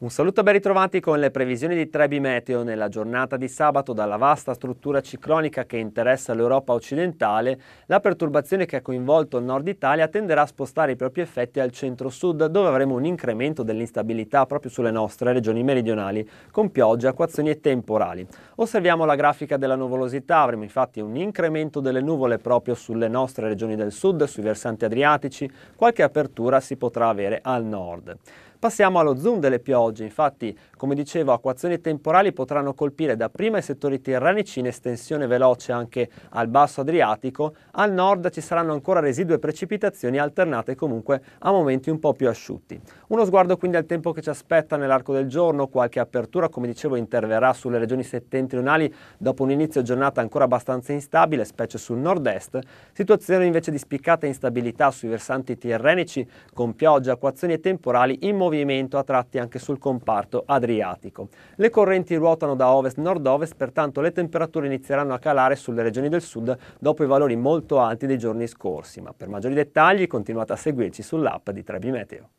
Un saluto e ben ritrovati con le previsioni di Trebi Meteo nella giornata di sabato dalla vasta struttura ciclonica che interessa l'Europa occidentale, la perturbazione che ha coinvolto il nord Italia tenderà a spostare i propri effetti al centro-sud dove avremo un incremento dell'instabilità proprio sulle nostre regioni meridionali con piogge, acquazioni e temporali. Osserviamo la grafica della nuvolosità, avremo infatti un incremento delle nuvole proprio sulle nostre regioni del sud, sui versanti adriatici, qualche apertura si potrà avere al nord. Passiamo allo zoom delle piogge, infatti come dicevo acquazioni temporali potranno colpire dapprima i settori tirrenici in estensione veloce anche al basso Adriatico, al nord ci saranno ancora residue precipitazioni alternate comunque a momenti un po' più asciutti. Uno sguardo quindi al tempo che ci aspetta nell'arco del giorno, qualche apertura come dicevo interverrà sulle regioni settentrionali dopo un inizio giornata ancora abbastanza instabile, specie sul nord-est, situazione invece di spiccata instabilità sui versanti tirrenici con piogge, acquazioni e temporali in movimento movimento a tratti anche sul comparto adriatico. Le correnti ruotano da ovest-nord-ovest, pertanto le temperature inizieranno a calare sulle regioni del sud dopo i valori molto alti dei giorni scorsi, ma per maggiori dettagli continuate a seguirci sull'app di Trebi Meteo.